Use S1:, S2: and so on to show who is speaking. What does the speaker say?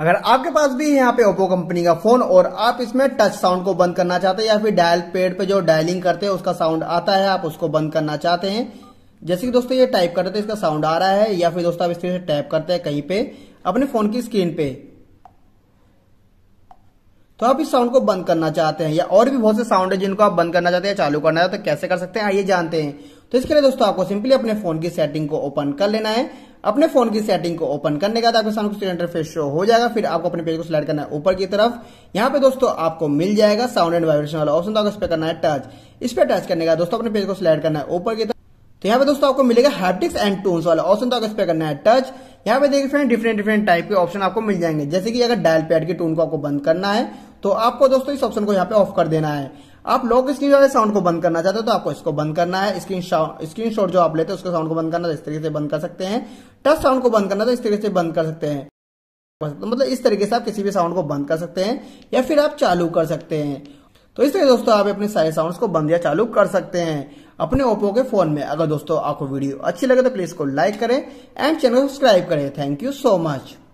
S1: अगर आपके पास भी यहाँ पे ओप्पो कंपनी का फोन और आप इसमें टच साउंड को बंद करना चाहते हैं या फिर डायल पेड पे जो डायलिंग करते हैं उसका साउंड आता है आप उसको बंद करना चाहते हैं जैसे कि दोस्तों ये टाइप करते थे इसका साउंड आ रहा है या फिर दोस्तों आप इस तरह से टाइप करते हैं कहीं पे अपने फोन की स्क्रीन पे तो आप इस साउंड को बंद करना चाहते हैं या और भी बहुत से साउंड है जिनको आप बंद करना चाहते हैं चालू करना चाहते हैं कैसे कर सकते हैं आइए जानते हैं तो इसके लिए दोस्तों आपको सिंपली अपने फोन की सेटिंग को ओपन कर लेना है अपने फोन की सेटिंग को ओपन करने का आपके सामने इंटरफेस शो हो जाएगा फिर आपको अपने पेज को सिलेक्ट करना है ऊपर की तरफ यहाँ पे दोस्तों आपको मिल जाएगा साउंड एंड वाइब्रेशन वाला ऑप्शन तो इस पर करना है टच इस पर टच करने का दोस्तों अपने पेज को सिलेक्ट करना है ऊपर की तरफ तो यहाँ पे दोस्तों आपको मिलेगा हैप्टिक्स एंड टून्स वाला ऑप्शन तो आपको इस पर करना है टच यहाँ पे देखिए फ्रेंड डिफरेंट डिफरेंट टाइप के ऑप्शन आपको मिल जाएंगे जैसे कि अगर डायल पैड की टून को आपको बंद करना है तो आपको दोस्तों इस ऑप्शन को यहाँ पे ऑफ कर देना है आप लॉक स्क्रीन वाले साउंड को बंद करना चाहते हो तो आपको इसको बंद करना है स्क्रीन स्क्रीन शॉट जो आप लेते हो उसका साउंड को बंद करना तो इस तरीके से बंद कर सकते हैं टच साउंड को बंद करना तो इस तरीके से बंद कर सकते हैं तो मतलब इस तरीके से आप किसी भी साउंड को बंद कर सकते हैं या फिर आप चालू कर सकते हैं तो इस तरह दोस्तों आप अपने सारे साउंड्स को बंद या चालू कर सकते हैं अपने ओप्पो के फोन में अगर दोस्तों आपको वीडियो अच्छी लगे तो प्लीज को लाइक करें एंड चैनल को सब्सक्राइब करें थैंक यू सो मच